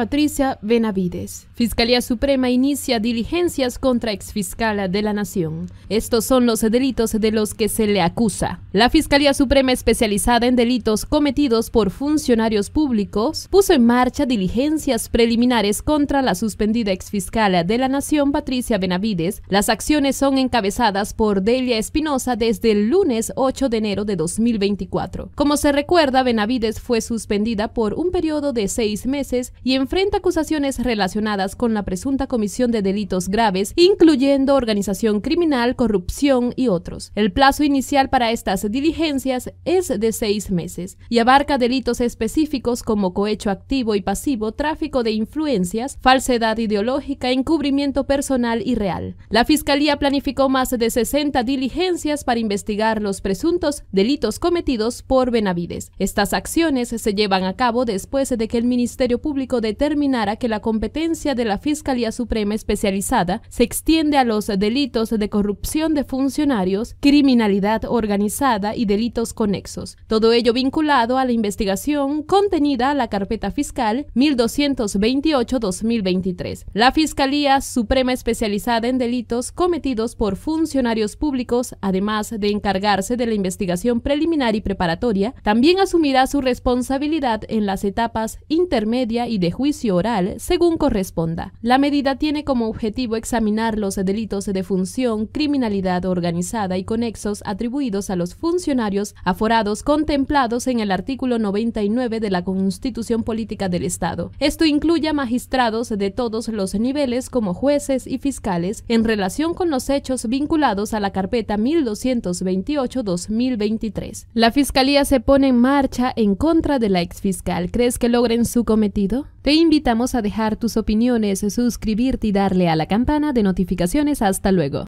Patricia Benavides. Fiscalía Suprema inicia diligencias contra exfiscala de la Nación. Estos son los delitos de los que se le acusa. La Fiscalía Suprema especializada en delitos cometidos por funcionarios públicos puso en marcha diligencias preliminares contra la suspendida exfiscala de la Nación Patricia Benavides. Las acciones son encabezadas por Delia Espinosa desde el lunes 8 de enero de 2024. Como se recuerda, Benavides fue suspendida por un periodo de seis meses y en enfrenta acusaciones relacionadas con la presunta comisión de delitos graves, incluyendo organización criminal, corrupción y otros. El plazo inicial para estas diligencias es de seis meses y abarca delitos específicos como cohecho activo y pasivo, tráfico de influencias, falsedad ideológica, encubrimiento personal y real. La Fiscalía planificó más de 60 diligencias para investigar los presuntos delitos cometidos por Benavides. Estas acciones se llevan a cabo después de que el Ministerio Público de determinará que la competencia de la Fiscalía Suprema Especializada se extiende a los delitos de corrupción de funcionarios, criminalidad organizada y delitos conexos. Todo ello vinculado a la investigación contenida a la carpeta fiscal 1228-2023. La Fiscalía Suprema Especializada en Delitos cometidos por funcionarios públicos, además de encargarse de la investigación preliminar y preparatoria, también asumirá su responsabilidad en las etapas intermedia y de juicio oral según corresponda. La medida tiene como objetivo examinar los delitos de función, criminalidad organizada y conexos atribuidos a los funcionarios aforados contemplados en el artículo 99 de la Constitución Política del Estado. Esto incluye a magistrados de todos los niveles como jueces y fiscales en relación con los hechos vinculados a la carpeta 1228-2023. La Fiscalía se pone en marcha en contra de la exfiscal. ¿Crees que logren su cometido? Te invitamos a dejar tus opiniones, suscribirte y darle a la campana de notificaciones. Hasta luego.